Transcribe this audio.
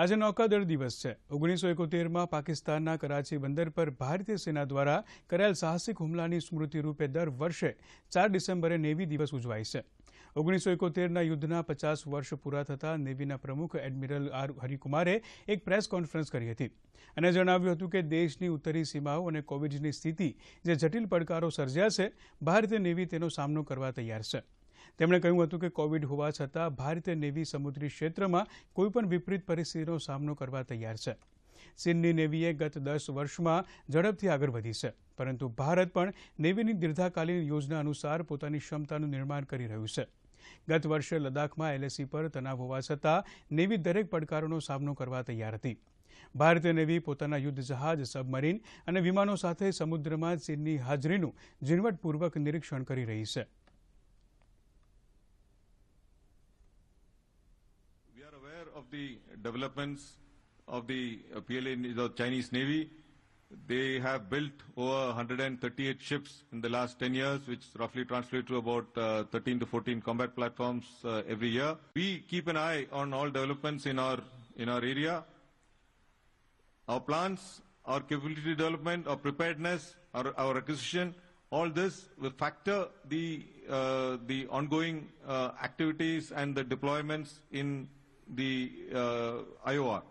આજે નૌકાદળ દિવસ છે ઓગણીસો એકોતેરમાં પાકિસ્તાનના કરાચી બંદર પર ભારતીય સેના દ્વારા કરાયેલ સાહસિક હુમલાની સ્મૃતિ રૂપે દર વર્ષે ચાર ડિસેમ્બરે નેવી દિવસ ઉજવાય છે ઓગણીસો એકોતેરના યુદ્ધના પચાસ વર્ષ પૂરા થતાં નેવીના પ્રમુખ એડમિરલ આર હરિકુમારે એક પ્રેસ કોન્ફરન્સ કરી હતી અને જણાવ્યું હતું કે દેશની ઉત્તરી સીમાઓ અને કોવિડની સ્થિતિ જે જટિલ પડકારો સર્જ્યા છે ભારતીય નેવી તેનો સામનો કરવા તૈયાર છે તેમણે કહ્યું હતું કે કોવિડ હોવા છતાં ભારતીય નેવી સમુદ્રી ક્ષેત્રમાં કોઈપણ વિપરીત પરિસ્થિતિનો સામનો કરવા તૈયાર છે ચીનની નેવીએ ગત દસ વર્ષમાં ઝડપથી આગળ વધી છે પરંતુ ભારત પણ નેવીની દીર્ઘાકાલીન યોજના અનુસાર પોતાની ક્ષમતાનું નિર્માણ કરી રહ્યું છે ગત વર્ષે લદ્દાખમાં એલએસી પર તનાવ હોવા છતાં નેવી દરેક પડકારોનો સામનો કરવા તૈયાર હતી ભારતીય નેવી પોતાના યુદ્ધ જહાજ સબમરીન અને વિમાનો સાથે સમુદ્રમાં ચીનની હાજરીનું ઝીણવટપૂર્વક નિરીક્ષણ કરી રહી છે of the developments of the PLA, the Chinese Navy. They have built over 138 ships in the last 10 years, which roughly translates to about uh, 13 to 14 combat platforms uh, every year. We keep an eye on all developments in our, in our area. Our plans, our capability development, our preparedness, our, our acquisition, all this will factor the, uh, the ongoing uh, activities and the deployments in the uh, IOR.